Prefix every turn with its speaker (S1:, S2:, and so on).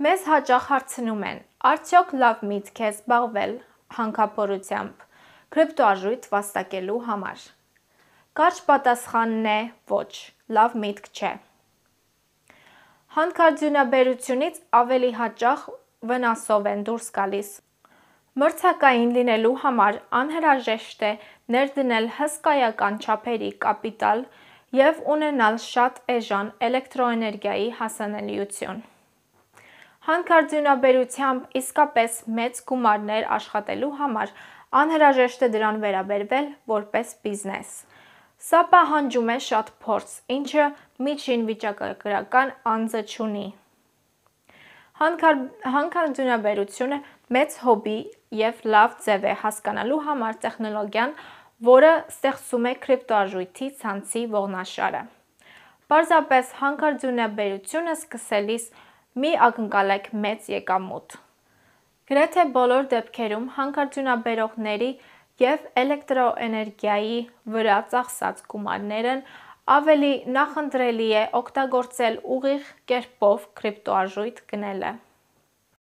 S1: Մեզ հաճախ հարցնում են. արդյոք լավ միտք է զբաղվել հանքապորությամբ կրիպտոարժույթ վաստակելու համար։ Կարճ պատասխանն է՝ ոչ, լավ միտք չէ։ Հանքարդյունաբերությունից ավելի հաճախ վնասով են դուրս գալիս։ Մրցակային լինելու համար անհրաժեշտ է ներդնել հսկայական չափերի կապիտալ եւ ունենալ շատ էժան էլեկտրոէներգիայի հասանելիություն։ Հանքարդյունաբերությամբ իսկապես մեծ գումարներ աշխատելու համար անհրաժեշտ է դրան վերաբերվել որպես բիզնես։ Սա պահանջում է շատ փորձ, ինչը միջին վիճակագրական անձը չունի։ Հանքարդյունաբերությունը մեծ հոբի եւ լավ ձև է հասկանալու համար տեխնոլոգիան, որը ստեղծում է կրիպտոարժույթի ցանցի ողնաշարը։ Պարզապես հանքարդյունաբերությունը սկսելիս մի ակնկալեք մեծ եկամուտ։ Գրեթե բոլոր դեպքերում հանքարդյունաբերողների եւ էլեկտրոէներգիայի վրա ծախսած գումարներն ավելի նախընտրելի է օգտագործել ուղիղ կերպով կրիպտոարժույթ գնելը։